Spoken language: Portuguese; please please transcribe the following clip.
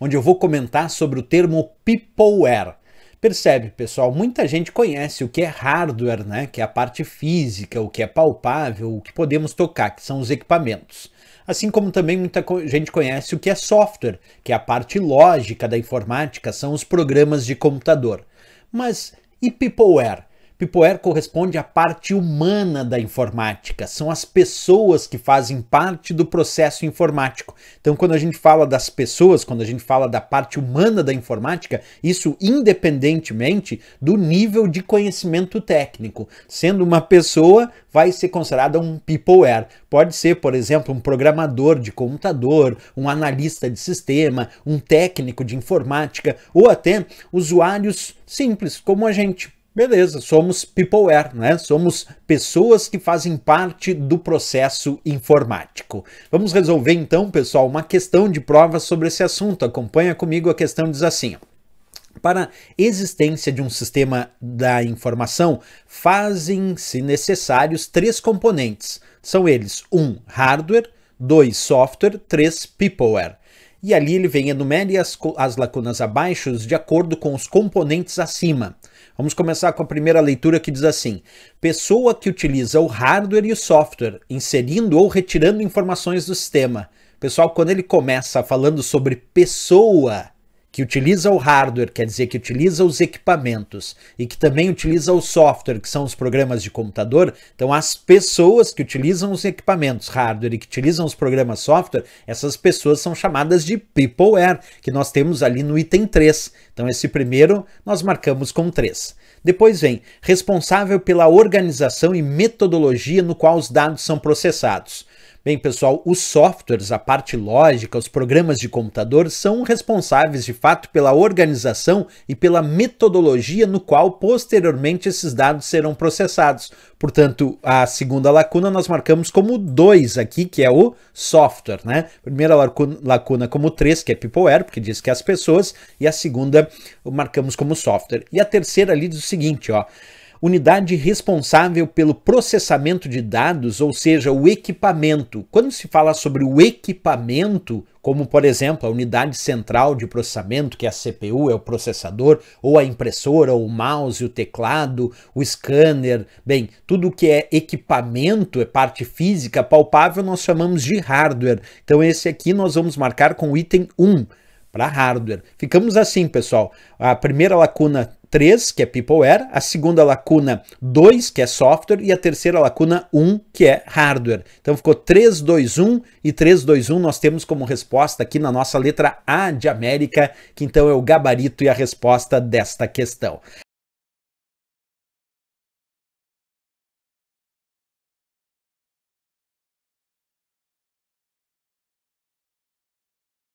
onde eu vou comentar sobre o termo peopleware. Percebe, pessoal, muita gente conhece o que é hardware, né, que é a parte física, o que é palpável, o que podemos tocar, que são os equipamentos. Assim como também muita gente conhece o que é software, que é a parte lógica da informática, são os programas de computador. Mas e peopleware? Pipoer corresponde à parte humana da informática, são as pessoas que fazem parte do processo informático. Então, quando a gente fala das pessoas, quando a gente fala da parte humana da informática, isso independentemente do nível de conhecimento técnico. Sendo uma pessoa, vai ser considerada um Pipoer. Pode ser, por exemplo, um programador de computador, um analista de sistema, um técnico de informática ou até usuários simples, como a gente. Beleza, somos peopleware, né? Somos pessoas que fazem parte do processo informático. Vamos resolver então, pessoal, uma questão de prova sobre esse assunto. Acompanha comigo, a questão diz assim: para a existência de um sistema da informação, fazem-se necessários três componentes. São eles: um, hardware, dois, software, três, peopleware. E ali ele vem enumere as, as lacunas abaixo de acordo com os componentes acima. Vamos começar com a primeira leitura que diz assim: pessoa que utiliza o hardware e o software, inserindo ou retirando informações do sistema. Pessoal, quando ele começa falando sobre pessoa, que utiliza o hardware, quer dizer, que utiliza os equipamentos e que também utiliza o software, que são os programas de computador, então as pessoas que utilizam os equipamentos hardware e que utilizam os programas software, essas pessoas são chamadas de peopleware, que nós temos ali no item 3. Então esse primeiro nós marcamos com 3. Depois vem responsável pela organização e metodologia no qual os dados são processados. Bem, pessoal, os softwares, a parte lógica, os programas de computador são responsáveis de fato pela organização e pela metodologia no qual posteriormente esses dados serão processados. Portanto, a segunda lacuna nós marcamos como 2 aqui, que é o software, né? Primeira lacuna, como 3, que é peopleware, porque diz que é as pessoas, e a segunda marcamos como software. E a terceira ali diz o seguinte, ó: unidade responsável pelo processamento de dados, ou seja, o equipamento. Quando se fala sobre o equipamento, como por exemplo a unidade central de processamento, que é a CPU, é o processador, ou a impressora, ou o mouse, o teclado, o scanner, bem, tudo que é equipamento, é parte física, palpável, nós chamamos de hardware. Então esse aqui nós vamos marcar com o item 1 para hardware. Ficamos assim, pessoal. A primeira lacuna 3, que é peopleware, a segunda lacuna 2, que é software, e a terceira lacuna 1, que é hardware. Então ficou 3, 2, 1 e 3, 2, 1 nós temos como resposta aqui na nossa letra A de América, que então é o gabarito e a resposta desta questão.